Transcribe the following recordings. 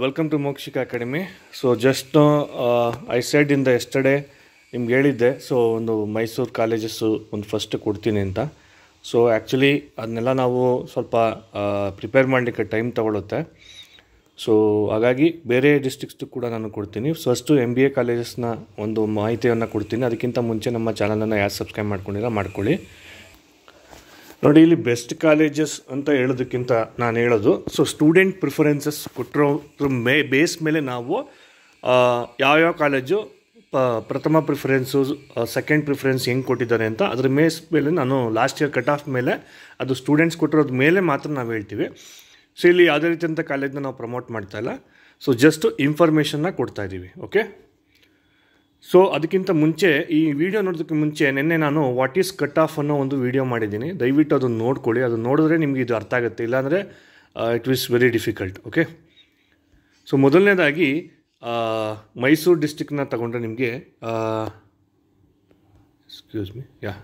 welcome to Mokshika academy so just I said ಇಂದ yesterday ನಿಮ್ಗೆ ಹೇಳಿದ್ದೆ ಸೊ ಒಂದು ಮೈಸೂರು ಕಾಲೇಜಸ್ಸು ಒಂದು ಫಸ್ಟ್ ಕೊಡ್ತೀನಿ ಅಂತ ಸೊ ಆ್ಯಕ್ಚುಲಿ ಅದನ್ನೆಲ್ಲ ನಾವು ಸ್ವಲ್ಪ ಪ್ರಿಪೇರ್ ಮಾಡಲಿಕ್ಕೆ ಟೈಮ್ ತಗೊಳುತ್ತೆ ಸೊ ಹಾಗಾಗಿ ಬೇರೆ ಡಿಸ್ಟಿಕ್ಸ್ದು ಕೂಡ ನಾನು ಕೊಡ್ತೀನಿ ಫಸ್ಟು ಎಮ್ ಬಿ ಎ ಕಾಲೇಜಸ್ನ ಒಂದು ಮಾಹಿತಿಯನ್ನು ಕೊಡ್ತೀನಿ ಅದಕ್ಕಿಂತ ಮುಂಚೆ ನಮ್ಮ ಚಾನಲನ್ನು ಯಾರು ಸಬ್ಸ್ಕ್ರೈಬ್ ಮಾಡ್ಕೊಂಡಿರೋ ಮಾಡ್ಕೊಳ್ಳಿ ನೋಡಿ ಇಲ್ಲಿ ಬೆಸ್ಟ್ ಕಾಲೇಜಸ್ ಅಂತ ಹೇಳೋದಕ್ಕಿಂತ ನಾನು ಹೇಳೋದು ಸೊ ಸ್ಟೂಡೆಂಟ್ ಪ್ರಿಫರೆನ್ಸಸ್ ಕೊಟ್ಟಿರೋದ್ರ ಮೇ ಬೇಸ್ ಮೇಲೆ ನಾವು ಯಾವ್ಯಾವ ಕಾಲೇಜು ಪ ಪ್ರಥಮ ಪ್ರಿಫರೆನ್ಸು ಸೆಕೆಂಡ್ ಪ್ರಿಫರೆನ್ಸ್ ಹೆಂಗೆ ಕೊಟ್ಟಿದ್ದಾರೆ ಅಂತ ಅದ್ರ ಮೇಸ್ ಮೇಲೆ ನಾನು ಲಾಸ್ಟ್ ಇಯರ್ ಕಟ್ ಆಫ್ ಮೇಲೆ ಅದು ಸ್ಟೂಡೆಂಟ್ಸ್ ಕೊಟ್ಟಿರೋದ್ರ ಮೇಲೆ ಮಾತ್ರ ನಾವು ಹೇಳ್ತೀವಿ ಸೊ ಇಲ್ಲಿ ಯಾವುದೇ ರೀತಿಯಂಥ ಕಾಲೇಜನ್ನ ನಾವು ಪ್ರಮೋಟ್ ಮಾಡ್ತಾ ಇಲ್ಲ ಸೊ ಜಸ್ಟ್ ಇನ್ಫಾರ್ಮೇಷನ್ನ ಕೊಡ್ತಾ ಇದ್ದೀವಿ ಓಕೆ ಸೊ ಅದಕ್ಕಿಂತ ಮುಂಚೆ ಈ ವಿಡಿಯೋ ನೋಡೋದಕ್ಕೆ ಮುಂಚೆ ನಿನ್ನೆ ನಾನು ವಾಟ್ ಈಸ್ ಕಟ್ ಆಫ್ ಅನ್ನೋ ಒಂದು ವಿಡಿಯೋ ಮಾಡಿದ್ದೀನಿ ದಯವಿಟ್ಟು ಅದನ್ನು ನೋಡ್ಕೊಳ್ಳಿ ಅದನ್ನು ನೋಡಿದ್ರೆ ನಿಮಗೆ ಇದು ಅರ್ಥ ಆಗುತ್ತೆ ಇಲ್ಲಾಂದರೆ it is very difficult okay so ಮೊದಲನೇದಾಗಿ ಮೈಸೂರು ಡಿಸ್ಟಿಕ್ನ ತಗೊಂಡ್ರೆ ನಿಮಗೆ ಎಕ್ಸ್ಕ್ಯೂಸ್ ಮಿ ಯಾ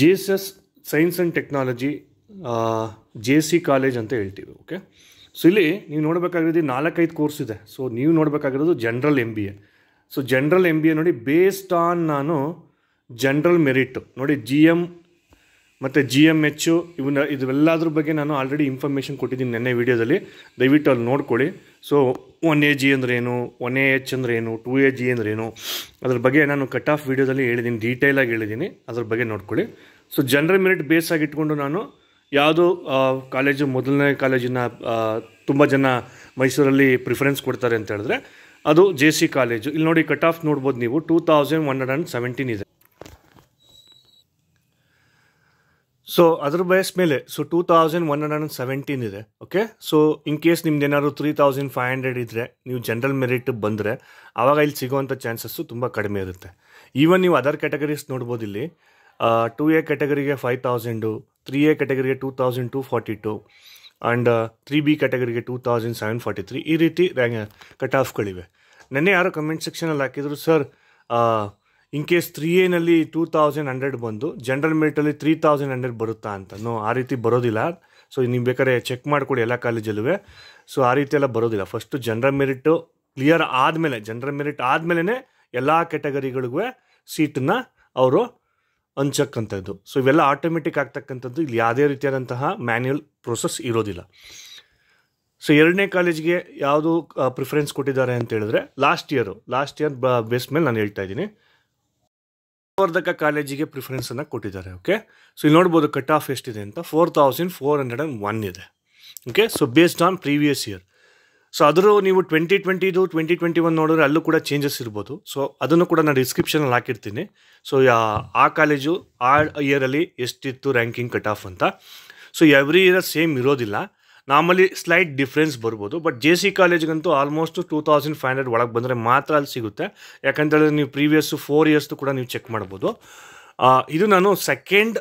G S S science and technology J C college ಅಂತ ಹೇಳ್ತೀವಿ ಓಕೆ ಸೊ ಇಲ್ಲಿ ನೀವು ನೋಡಬೇಕಾಗಿರೋದು ನಾಲ್ಕೈದು ಕೋರ್ಸ್ ಇದೆ ಸೊ ನೀವು ನೋಡಬೇಕಾಗಿರೋದು general M B A so general M B A ನೋಡಿ ಬೇಸ್ಡ್ ಆನ್ ನಾನು ಜನರಲ್ ಮೆರಿಟ್ ನೋಡಿ ಜಿ ಎಮ್ ಮತ್ತು ಜಿ ಎಮ್ ಎಚ್ಚು ಇವನ್ನ ಇದೆಲ್ಲದ್ರ ಬಗ್ಗೆ ನಾನು ಆಲ್ರೆಡಿ ಇನ್ಫಾರ್ಮೇಷನ್ ಕೊಟ್ಟಿದ್ದೀನಿ ನೆನ್ನೆ ವೀಡಿಯೋದಲ್ಲಿ ದಯವಿಟ್ಟು ಅಲ್ಲಿ ನೋಡ್ಕೊಳ್ಳಿ ಸೊ ಒನ್ ಎ ಜಿ ಅಂದ್ರೇನು ಒನ್ ಎ ಎಚ್ ಅಂದ್ರೇನು ಟೂ ಎ ಜಿ ಅಂದ್ರೇನು ಅದ್ರ ಬಗ್ಗೆ ನಾನು ಕಟ್ ಆಫ್ ವಿಡಿಯೋದಲ್ಲಿ ಹೇಳಿದ್ದೀನಿ ಡೀಟೇಲಾಗಿ ಹೇಳಿದ್ದೀನಿ ಅದ್ರ ಬಗ್ಗೆ ನೋಡ್ಕೊಳ್ಳಿ ಸೊ ಜನರಲ್ ಮೆರಿಟ್ ಬೇಸ್ ಆಗಿಟ್ಕೊಂಡು ನಾನು ಯಾವುದು ಕಾಲೇಜು ಮೊದಲನೇ ಕಾಲೇಜಿನ ತುಂಬ ಜನ ಮೈಸೂರಲ್ಲಿ ಪ್ರಿಫರೆನ್ಸ್ ಕೊಡ್ತಾರೆ ಅಂತ ಹೇಳಿದ್ರೆ ಅದು ಜೆ ಸಿ ಕಾಲೇಜು ಇಲ್ಲಿ ನೋಡಿ ಕಟ್ ಆಫ್ ನೋಡ್ಬೋದು ನೀವು two thousand one hundred and seventeen ಇದೆ ಸೊ ಅದ್ರ ಬಯಸ್ ಮೇಲೆ so two thousand one hundred and seventeen ಇದೆ ಓಕೆ ಸೊ ಇನ್ ಕೇಸ್ ನಿಮ್ದು ಏನಾದ್ರು ತ್ರೀ ತೌಸಂಡ್ ಫೈವ್ ಹಂಡ್ರೆಡ್ ಇದ್ದರೆ ನೀವು ಜನರಲ್ ಮೆರಿಟ್ ಬಂದರೆ ಆವಾಗ ಇಲ್ಲಿ ಸಿಗೋವಂಥ ಚಾನ್ಸಸ್ಸು ತುಂಬ ಕಡಿಮೆ ಇರುತ್ತೆ ಈವನ್ ನೀವು ಅದರ್ ಕ್ಯಾಟಗರೀಸ್ ನೋಡ್ಬೋದು ಇಲ್ಲಿ ಟೂ ಎ ಕ್ಯಾಟಗರಿಗೆ ಫೈವ್ ತೌಸಂಡು ತ್ರೀ ಎ ಕ್ಯಾಟಗರಿಗೆ two thousand two forty two and three B ಕ್ಯಾಟಗರಿಗೆ two thousand seven forty three ಈ ರೀತಿ ರ್ಯಾಂಕ್ ಕಟ್ ಆಫ್ಗಳಿವೆ ನೆನ್ನೆ ಯಾರೋ ಕಮೆಂಟ್ ಸೆಕ್ಷನಲ್ಲಿ ಹಾಕಿದ್ರು ಸರ್ ಇನ್ ಕೇಸ್ ತ್ರೀ ಎನಲ್ಲಿ ಟೂ ತೌಸಂಡ್ ಹಂಡ್ರೆಡ್ ಬಂದು ಜನರಲ್ ಮೆರಿಟಲ್ಲಿ ತ್ರೀ ತೌಸಂಡ್ ಹಂಡ್ರೆಡ್ ಬರುತ್ತಾ ಅಂತ ನೋ ಆ ರೀತಿ ಬರೋದಿಲ್ಲ ಸೊ ನೀವು ಬೇಕಾದ್ರೆ ಚೆಕ್ ಮಾಡಿಕೊಡಿ ಎಲ್ಲ ಕಾಲೇಜಲ್ಲೂ ಸೊ ಆ ರೀತಿ ಎಲ್ಲ ಬರೋದಿಲ್ಲ ಫಸ್ಟು ಜನರಲ್ ಮೆರಿಟು ಕ್ಲಿಯರ್ ಆದಮೇಲೆ ಜನರಲ್ ಮೆರಿಟ್ ಆದಮೇಲೆ ಎಲ್ಲ ಕೆಟಗರಿಗಳಿಗೂ ಸೀಟನ್ನ ಅವರು ಹಂಚಕ್ಕಂಥದ್ದು ಸೊ ಇವೆಲ್ಲ ಆಟೋಮೆಟಿಕ್ ಆಗ್ತಕ್ಕಂಥದ್ದು ಇಲ್ಲಿ ಯಾವುದೇ ರೀತಿಯಾದಂತಹ ಮ್ಯಾನ್ಯಲ್ ಪ್ರೋಸೆಸ್ ಇರೋದಿಲ್ಲ ಸೊ ಎರಡನೇ ಕಾಲೇಜ್ಗೆ ಯಾವುದು ಪ್ರಿಫರೆನ್ಸ್ ಕೊಟ್ಟಿದ್ದಾರೆ ಅಂತ ಹೇಳಿದ್ರೆ last year last year base ಮೇಲೆ ನಾನು ಹೇಳ್ತಾ ಇದ್ದೀನಿ ಸಂವರ್ಧಕ ಕಾಲೇಜಿಗೆ ಪ್ರಿಫರೆನ್ಸನ್ನು ಕೊಟ್ಟಿದ್ದಾರೆ ಓಕೆ ಸೊ ಇಲ್ಲಿ ನೋಡ್ಬೋದು ಕಟ್ ಆಫ್ ಎಷ್ಟಿದೆ ಅಂತ four thousand four hundred and one ಇದೆ okay so based on previous year so ಅದರೂ ನೀವು ಟ್ವೆಂಟಿ ಟ್ವೆಂಟಿದು ಟ್ವೆಂಟಿ ಟ್ವೆಂಟಿ ಒನ್ ನೋಡಿದ್ರೆ ಅಲ್ಲೂ ಕೂಡ ಚೇಂಜಸ್ ಇರ್ಬೋದು ಸೊ ಅದನ್ನು ಕೂಡ ನಾನು ಡಿಸ್ಕ್ರಿಪ್ಷನಲ್ಲಿ ಹಾಕಿರ್ತೀನಿ ಸೊ ಆ ಕಾಲೇಜು ಆ ಇಯರಲ್ಲಿ ಎಷ್ಟಿತ್ತು ರ್ಯಾಂಕಿಂಗ್ ಕಟ್ ಆಫ್ ಅಂತ ಸೊ ಎವ್ರಿ ಇಯರ್ ಸೇಮ್ ಇರೋದಿಲ್ಲ ನಾರ್ಮಲಿ ಸ್ಲೈಟ್ ಡಿಫ್ರೆನ್ಸ್ ಬರ್ಬೋದು ಬಟ್ ಜೆ ಸಿ ಕಾಲೇಜ್ಗಂತೂ almost two thousand five hundred ಒಳಗೆ ಬಂದರೆ ಮಾತ್ರ ಅಲ್ಲಿ ಸಿಗುತ್ತೆ ಯಾಕಂತೇಳಿದ್ರೆ ನೀವು ಪ್ರೀವಿಯಸ್ಸು ಫೋರ್ ಇಯರ್ಸ್ದು ಕೂಡ ನೀವು ಚೆಕ್ ಮಾಡ್ಬೋದು ಇದು ನಾನು ಸೆಕೆಂಡ್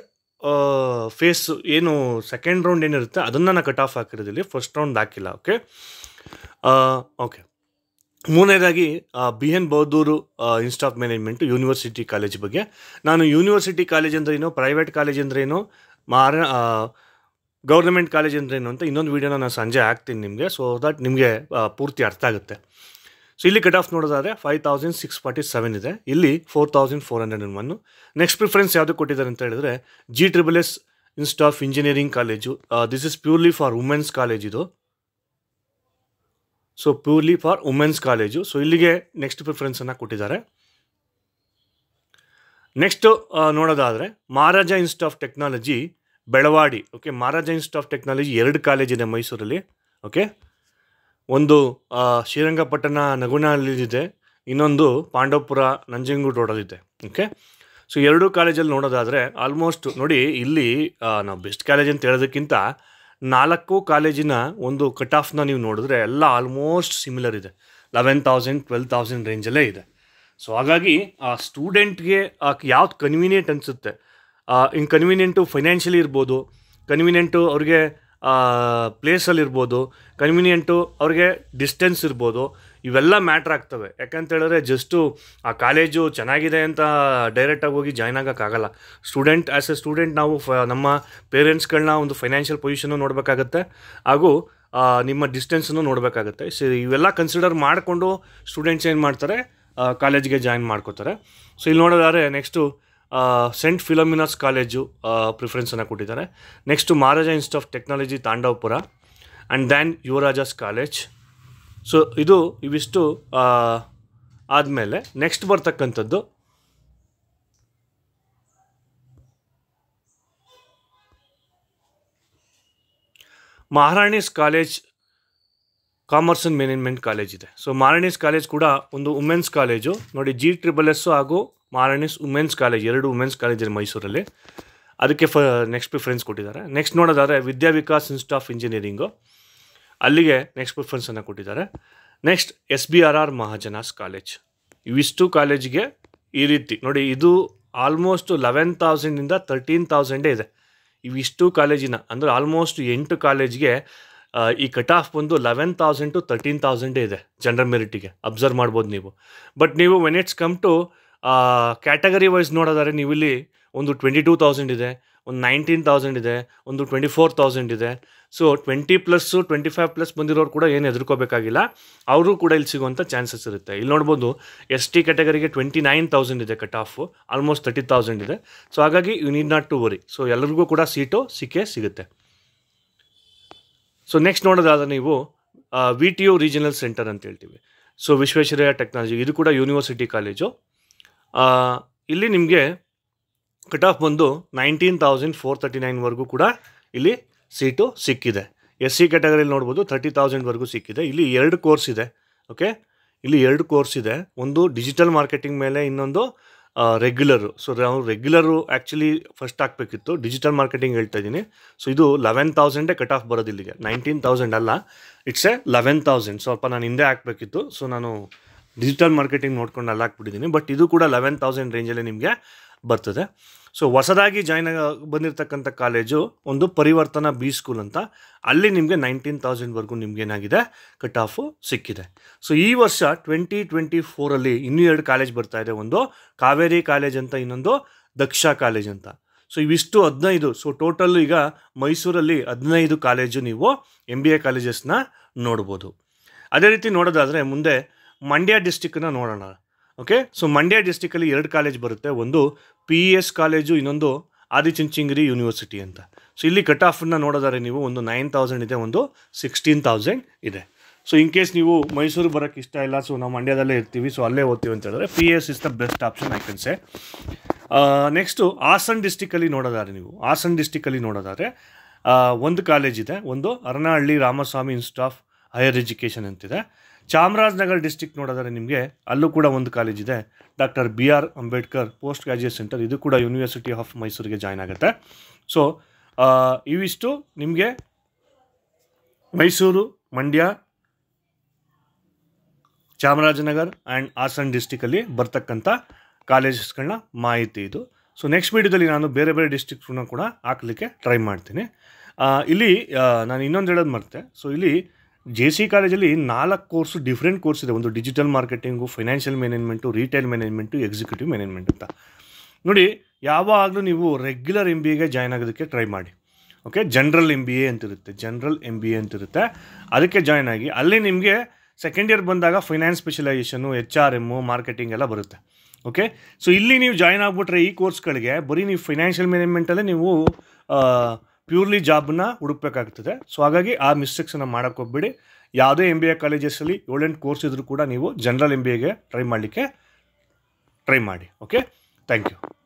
ಫೇಸ್ ಏನು ಸೆಕೆಂಡ್ ರೌಂಡ್ ಏನಿರುತ್ತೆ ಅದನ್ನು ನಾನು ಕಟ್ ಆಫ್ ಹಾಕಿರೋದಿಲ್ಲ ಫಸ್ಟ್ ರೌಂಡ್ ಹಾಕಿಲ್ಲ ಓಕೆ ಓಕೆ ಮೂರನೇದಾಗಿ B N Bahadur institute of management university college ಬಗ್ಗೆ ನಾನು ಯೂನಿವರ್ಸಿಟಿ ಕಾಲೇಜ್ ಅಂದ್ರೇನು ಪ್ರೈವೇಟ್ ಕಾಲೇಜ್ ಅಂದ್ರೇನು ಮಾರ ಗೌರ್ಮೆಂಟ್ ಕಾಲೇಜ್ ಅಂದ್ರೇನು ಅಂತ ಇನ್ನೊಂದು ವೀಡಿಯೋನ ನಾನು ಸಂಜೆ ಹಾಕ್ತೀನಿ ನಿಮಗೆ ಸೊ ದಟ್ ನಿಮಗೆ ಪೂರ್ತಿ ಅರ್ಥ ಆಗುತ್ತೆ ಸೊ ಇಲ್ಲಿ ಕಟ್ ಆಫ್ ನೋಡೋದಾದರೆ five thousand six forty seven ಇದೆ ಇಲ್ಲಿ four thousand four hundred and one next preference ಯಾವುದು ಕೊಟ್ಟಿದ್ದಾರೆ ಅಂತ ಹೇಳಿದ್ರೆ G triple S institute of engineering college this is purely for women's college ಇದು so purely for women's college so ಇಲ್ಲಿಗೆ next ಪ್ರಿಫರೆನ್ಸನ್ನು ಕೊಟ್ಟಿದ್ದಾರೆ ನೆಕ್ಸ್ಟು ನೋಡೋದಾದರೆ Maharaja institute of technology Belavadi okay Maharaja institute of technology ಎರಡು ಕಾಲೇಜಿದೆ ಮೈಸೂರಲ್ಲಿ ಓಕೆ ಒಂದು ಶ್ರೀರಂಗಪಟ್ಟಣ ನಗುನಲ್ಲಿದೆ ಇನ್ನೊಂದು ಪಾಂಡವಪುರ ನಂಜನಗೂಡು ರೋಡಲ್ಲಿದೆ ಓಕೆ ಸೊ ಎರಡು ಕಾಲೇಜಲ್ಲಿ ನೋಡೋದಾದರೆ ಆಲ್ಮೋಸ್ಟ್ ನೋಡಿ ಇಲ್ಲಿ ನಾವು ಬೆಸ್ಟ್ ಕಾಲೇಜ್ ಅಂತ ಹೇಳೋದಕ್ಕಿಂತ ನಾಲ್ಕು ಕಾಲೇಜಿನ ಒಂದು ಕಟ್ ಆಫ್ನ ನೀವು ನೋಡಿದ್ರೆ ಎಲ್ಲ ಆಲ್ಮೋಸ್ಟ್ ಸಿಮಿಲರ್ ಇದೆ ಲೆವೆನ್ ತೌಸಂಡ್ ಟ್ವೆಲ್ ತೌಸಂಡ್ ರೇಂಜಲ್ಲೇ ಇದೆ ಸೊ ಹಾಗಾಗಿ ಆ ಸ್ಟೂಡೆಂಟ್ಗೆ ಯಾವ್ದು ಕನ್ವೀನಿಯೆಂಟ್ ಅನಿಸುತ್ತೆ ಇನ್ಕನ್ವೀನಿಯಂಟು ಫೈನಾನ್ಷಿಯಲಿ ಇರ್ಬೋದು ಕನ್ವೀನಿಯೆಂಟು ಅವ್ರಿಗೆ ಪ್ಲೇಸಲ್ಲಿರ್ಬೋದು ಇರ್ಬೋದು ಕನ್ವೀನಿಯೆಂಟು ಅವ್ರಿಗೆ ಡಿಸ್ಟೆನ್ಸ್ ಇರ್ಬೋದು ಇವೆಲ್ಲ ಮ್ಯಾಟ್ರ್ ಆಗ್ತವೆ ಯಾಕಂತೇಳಿದ್ರೆ ಜಸ್ಟು ಆ ಕಾಲೇಜು ಚೆನ್ನಾಗಿದೆ ಅಂತ ಡೈರೆಕ್ಟಾಗಿ ಹೋಗಿ ಜಾಯ್ನ್ ಆಗೋಕ್ಕಾಗಲ್ಲ ಸ್ಟೂಡೆಂಟ್ ಆ್ಯಸ್ ಎ ಸ್ಟೂಡೆಂಟ್ ನಾವು ಫ ನಮ್ಮ ಪೇರೆಂಟ್ಸ್ಗಳನ್ನ ಒಂದು ಫೈನಾನ್ಷಿಯಲ್ ಪೊಸಿಷನ್ನು ನೋಡಬೇಕಾಗತ್ತೆ ಹಾಗೂ ನಿಮ್ಮ ಡಿಸ್ಟೆನ್ಸನ್ನು ನೋಡಬೇಕಾಗತ್ತೆ ಸೊ ಇವೆಲ್ಲ ಕನ್ಸಿಡರ್ ಮಾಡಿಕೊಂಡು ಸ್ಟೂಡೆಂಟ್ಸ್ ಏನು ಮಾಡ್ತಾರೆ ಕಾಲೇಜ್ಗೆ ಜಾಯ್ನ್ ಮಾಡ್ಕೋತಾರೆ ಸೊ ಇಲ್ಲಿ ನೋಡೋದಾದ್ರೆ ನೆಕ್ಸ್ಟು ಸೆಂಟ್ ಫಿಲೋಮಿನಾಸ್ ಕಾಲೇಜು ಪ್ರಿಫರೆನ್ಸನ್ನು ಕೊಟ್ಟಿದ್ದಾರೆ next Maharaja institute of technology Thandavapura and then Yuvaraja's college so ಇದು ಇವಿಷ್ಟು ಆದಮೇಲೆ ನೆಕ್ಸ್ಟ್ ಬರ್ತಕ್ಕಂಥದ್ದು Maharani's college commerce and management college ಇದೆ ಸೊ ಮಹಾರಾಣಿಸ್ ಕಾಲೇಜ್ ಕೂಡ ಒಂದು ವುಮೆನ್ಸ್ ಕಾಲೇಜು ನೋಡಿ ಜಿ ಟ್ರಿಬಲ್ ಎಸ್ಸು ಹಾಗೂ ಮಾರಾಣಿಸ್ ವುಮೆನ್ಸ್ ಕಾಲೇಜ್ ಎರಡು ವುಮೆನ್ಸ್ ಇದೆ ಮೈಸೂರಲ್ಲಿ ಅದಕ್ಕೆ ಫ ನೆಕ್ಸ್ಟ್ ಪ್ರಿಫರೆನ್ಸ್ ಕೊಟ್ಟಿದ್ದಾರೆ ನೆಕ್ಸ್ಟ್ ನೋಡೋದಾದರೆ ವಿದ್ಯಾವಿಕಾಸ್ ಇನ್ಸ್ಟಿಟ್ಯೂಟ್ ಆಫ್ ಇಂಜಿನಿಯರಿಂಗು ಅಲ್ಲಿಗೆ ನೆಕ್ಸ್ಟ್ ಪ್ರಿಫರೆನ್ಸನ್ನು ಕೊಟ್ಟಿದ್ದಾರೆ next S B R R Mahajana's college ಇವಿಷ್ಟು ಕಾಲೇಜಿಗೆ ಈ ರೀತಿ ನೋಡಿ ಇದು ಆಲ್ಮೋಸ್ಟ್ ಲೆವೆನ್ ತೌಸಂಡಿಂದ ತರ್ಟೀನ್ ತೌಸಂಡೇ ಇದೆ ಇವಿಷ್ಟು ಕಾಲೇಜಿನ ಅಂದರೆ ಆಲ್ಮೋಸ್ಟ್ ಎಂಟು ಕಾಲೇಜಿಗೆ ಈ ಕಟ್ ಆಫ್ ಬಂದು ಲೆವೆನ್ ತೌಸಂಡ್ ಟು ತರ್ಟೀನ್ ತೌಸಂಡೇ ಇದೆ ಜನರಲ್ ಮೆರಿಟಿಗೆ ಅಬ್ಸರ್ವ್ ಮಾಡ್ಬೋದು ನೀವು ಬಟ್ ನೀವು when it's come to category wise ನೋಡೋದಾದ್ರೆ ನೀವು ಇಲ್ಲಿ ಒಂದು ಟ್ವೆಂಟಿ ಟೂ ತೌಸಂಡ್ ಇದೆ ಒಂದು ನೈನ್ಟೀನ್ ತೌಸಂಡ್ ಇದೆ ಒಂದು ಟ್ವೆಂಟಿ ಫೋರ್ ತೌಸಂಡ್ ಇದೆ so twenty plus twenty five plus ಬಂದಿರೋರು ಕೂಡ ಏನು ಎದುರ್ಕೋಬೇಕಾಗಿಲ್ಲ ಅವರು ಕೂಡ ಇಲ್ಲಿ ಸಿಗುವಂಥ ಚಾನ್ಸಸ್ ಇರುತ್ತೆ ಇಲ್ಲಿ ನೋಡ್ಬೋದು ಎಸ್ ಟಿ ಕ್ಯಾಟಗರಿಗೆ ಟ್ವೆಂಟಿ ನೈನ್ ತೌಸಂಡ್ ಇದೆ cut off almost thirty thousand ಇದೆ ಸೊ ಹಾಗಾಗಿ you need not to worry so ಎಲ್ಲರಿಗೂ ಕೂಡ ಸೀಟು ಸಿಕ್ಕೇ ಸಿಗುತ್ತೆ ಸೊ ನೆಕ್ಸ್ಟ್ ನೋಡೋದಾದ್ರೆ ನೀವು V T U regional centre ಅಂತ ಹೇಳ್ತೀವಿ ಸೊ ವಿಶ್ವೇಶ್ವರಯ್ಯ ಟೆಕ್ನಾಲಜಿ ಇದು ಕೂಡ ಯೂನಿವರ್ಸಿಟಿ ಕಾಲೇಜು ಇಲ್ಲಿ ನಿಮಗೆ ಕಟ್ ಆಫ್ ಬಂದು ನೈನ್ಟೀನ್ ತೌಸಂಡ್ ಫೋರ್ ತರ್ಟಿ ನೈನ್ವರೆಗೂ ಕೂಡ ಇಲ್ಲಿ ಸೀಟು ಸಿಕ್ಕಿದೆ ಎಸ್ ಸಿ ಕ್ಯಾಟಗರಿಯಲ್ಲಿ ನೋಡ್ಬೋದು ತರ್ಟಿ ತೌಸಂಡ್ವರೆಗೂ ಸಿಕ್ಕಿದೆ ಇಲ್ಲಿ ಎರಡು ಕೋರ್ಸ್ ಇದೆ ಓಕೆ ಇಲ್ಲಿ ಎರಡು ಕೋರ್ಸ್ ಇದೆ ಒಂದು ಡಿಜಿಟಲ್ ಮಾರ್ಕೆಟಿಂಗ್ ಮೇಲೆ ಇನ್ನೊಂದು ರೆಗ್ಯುಲರು ಸೊ ನಾವು ರೆಗ್ಯುಲರು ಆ್ಯಕ್ಚುಲಿ ಫಸ್ಟ್ ಹಾಕಬೇಕಿತ್ತು ಡಿಜಿಟಲ್ ಮಾರ್ಕೆಟಿಂಗ್ ಹೇಳ್ತಾ ಇದ್ದೀನಿ ಸೊ ಇದು ಲೆವೆನ್ ತೌಸಂಡೇ ಕಟ್ ಆಫ್ ಬರೋದಿಲ್ಲಿಗೆ ನೈನ್ಟೀನ್ ತೌಸಂಡ್ ಅಲ್ಲ ಇಟ್ಸ್ ಎ ಲೆವೆನ್ ತೌಸಂಡ್ ಸ್ವಲ್ಪ ನಾನು ಹಿಂದೆ ಹಾಕಬೇಕಿತ್ತು ಸೊ ನಾನು ಡಿಜಿಟಲ್ ಮಾರ್ಕೆಟಿಂಗ್ ನೋಡ್ಕೊಂಡು ಅಲ್ಲಾಕ್ಬಿಟ್ಟಿದ್ದೀನಿ ಬಟ್ ಇದು ಕೂಡ ಲೆವೆನ್ ತೌಸಂಡ್ ರೇಂಜಲ್ಲಿ ನಿಮಗೆ ಬರ್ತದೆ ಸೊ ಹೊಸದಾಗಿ ಜಾಯ್ನ್ ಬಂದಿರತಕ್ಕಂಥ ಕಾಲೇಜು ಒಂದು ಪರಿವರ್ತನಾ ಬಿ ಸ್ಕೂಲ್ ಅಂತ ಅಲ್ಲಿ ನಿಮಗೆ ನೈನ್ಟೀನ್ ತೌಸಂಡ್ವರೆಗೂ ನಿಮ್ಗೆ ಏನಾಗಿದೆ ಕಟ್ ಆಫು ಸಿಕ್ಕಿದೆ ಸೊ ಈ ವರ್ಷ ಟ್ವೆಂಟಿ ಟ್ವೆಂಟಿ ಫೋರಲ್ಲಿ ಇನ್ನೂ ಎರಡು ಕಾಲೇಜ್ ಬರ್ತಾ ಇದೆ ಒಂದು ಕಾವೇರಿ ಕಾಲೇಜ್ ಅಂತ ಇನ್ನೊಂದು ದಕ್ಷ ಕಾಲೇಜ್ ಅಂತ ಸೊ ಇವಿಷ್ಟು ಹದಿನೈದು ಸೊ ಟೋಟಲ್ ಈಗ ಮೈಸೂರಲ್ಲಿ ಹದಿನೈದು ಕಾಲೇಜು ನೀವು ಎಮ್ ಬಿ ಎ ಕಾಲೇಜಸ್ನ ನೋಡ್ಬೋದು ಅದೇ ರೀತಿ ನೋಡೋದಾದರೆ ಮುಂದೆ ಮಂಡ್ಯ ಡಿಸ್ಟಿಕ್ನ ನೋಡೋಣ ಓಕೆ ಸೊ ಮಂಡ್ಯ ಡಿಸ್ಟಿಕಲ್ಲಿ ಎರಡು ಕಾಲೇಜ್ ಬರುತ್ತೆ ಒಂದು ಪಿ ಇ ಎಸ್ ಕಾಲೇಜು ಇನ್ನೊಂದು ಆದಿಚುಂಚಿಂಗಿರಿ ಯೂನಿವರ್ಸಿಟಿ ಅಂತ ಸೊ ಇಲ್ಲಿ ಕಟ್ ಆಫನ್ನ ನೋಡೋದಾರೆ ನೀವು ಒಂದು ನೈನ್ ತೌಸಂಡ್ ಇದೆ ಒಂದು ಸಿಕ್ಸ್ಟೀನ್ ತೌಸಂಡ್ ಇದೆ ಸೊ ಇನ್ ಕೇಸ್ ನೀವು ಮೈಸೂರು ಬರೋಕ್ಕೆ ಇಷ್ಟ ಇಲ್ಲ ಸೊ ನಾವು ಮಂಡ್ಯದಲ್ಲೇ ಇರ್ತೀವಿ ಸೊ ಅಲ್ಲೇ ಓದ್ತೀವಿ ಅಂತ ಹೇಳಿದ್ರೆ P S is the best option I can say next Hassan ಡಿಸ್ಟಿಕಲ್ಲಿ ನೋಡೋದಾರೆ ನೀವು ಹಾಸನ್ ಡಿಸ್ಟಿಕಲ್ಲಿ ನೋಡೋದಾದ್ರೆ ಒಂದು ಕಾಲೇಜ್ ಇದೆ ಒಂದು Aranahalli Ramaswamy institute of higher education ಅಂತಿದೆ ಚಾಮರಾಜನಗರ ಡಿಸ್ಟಿಕ್ ನೋಡಿದರೆ ನಿಮಗೆ ಅಲ್ಲೂ ಕೂಡ ಒಂದು ಕಾಲೇಜ್ ಇದೆ doctor B R Ambedkar post graduate centre ಇದು ಕೂಡ ಯೂನಿವರ್ಸಿಟಿ ಆಫ್ ಮೈಸೂರಿಗೆ ಜಾಯ್ನ್ ಆಗುತ್ತೆ ಸೊ ಇವಿಷ್ಟು ನಿಮಗೆ ಮೈಸೂರು ಮಂಡ್ಯ ಚಾಮರಾಜನಗರ್ ಆ್ಯಂಡ್ ಹಾಸನ್ ಡಿಸ್ಟಿಕಲ್ಲಿ ಬರ್ತಕ್ಕಂಥ ಕಾಲೇಜಸ್ಗಳನ್ನ ಮಾಹಿತಿ ಇದು ಸೊ ನೆಕ್ಸ್ಟ್ ವೀಡಿಯೋದಲ್ಲಿ ನಾನು ಬೇರೆ ಬೇರೆ ಡಿಸ್ಟಿಕ್ಸ್ನ ಕೂಡ ಹಾಕಲಿಕ್ಕೆ ಟ್ರೈ ಮಾಡ್ತೀನಿ ಇಲ್ಲಿ ನಾನು ಇನ್ನೊಂದು ಹೇಳೋದು ಮರ್ತೆ ಸೊ ಇಲ್ಲಿ ಜೆ ಸಿ ಕಾಲೇಜಲ್ಲಿ ನಾಲ್ಕು ಕೋರ್ಸ್ ಡಿಫ್ರೆಂಟ್ ಕೋರ್ಸ್ ಇದೆ ಒಂದು digital marketing financial management retail management executive management ಅಂತ ನೋಡಿ ಯಾವಾಗಲೂ ನೀವು ರೆಗ್ಯುಲರ್ ಎಮ್ ಬಿ ಎಗೆ ಜಾಯ್ನ್ ಆಗೋದಕ್ಕೆ ಟ್ರೈ ಮಾಡಿ okay general M B A ಅಂತಿರುತ್ತೆ ಜನರಲ್ ಎಮ್ ಬಿ ಎ ಅಂತಿರುತ್ತೆ ಅದಕ್ಕೆ ಜಾಯ್ನ್ ಆಗಿ ಅಲ್ಲಿ ನಿಮಗೆ ಸೆಕೆಂಡ್ ಇಯರ್ ಬಂದಾಗ finance specialisation H R M marketing ಎಲ್ಲ ಬರುತ್ತೆ ಓಕೆ ಸೊ ಇಲ್ಲಿ ನೀವು ಜಾಯ್ನ್ ಆಗಿಬಿಟ್ರೆ ಈ ಕೋರ್ಸ್ಗಳಿಗೆ ಬರೀ ನೀವು ಫೈನಾನ್ಷಿಯಲ್ ಮ್ಯಾನೇಜ್ಮೆಂಟಲ್ಲೇ ನೀವು ಪ್ಯೂರ್ಲಿ ಜಾಬ್ನ ಹುಡುಕ್ಬೇಕಾಗ್ತದೆ ಸೊ ಹಾಗಾಗಿ ಆ ಮಿಸ್ಟೇಕ್ಸನ್ನು ಮಾಡೋಕ್ಕೋಗ್ಬೇಡಿ ಹೋಗ್ಬಿಡಿ ಯಾವುದೇ ಎಂ ಬಿ ಎ ಕಾಲೇಜಸಲ್ಲಿ ಏಳೆಂಟು ಕೋರ್ಸ್ ಇದ್ದರೂ ಕೂಡ ನೀವು ಜನರಲ್ ಎಂ ಬಿ ಎಗೆ ಟ್ರೈ ಮಾಡಲಿಕ್ಕೆ ಟ್ರೈ ಮಾಡಿ ಓಕೆ ಥ್ಯಾಂಕ್ ಯು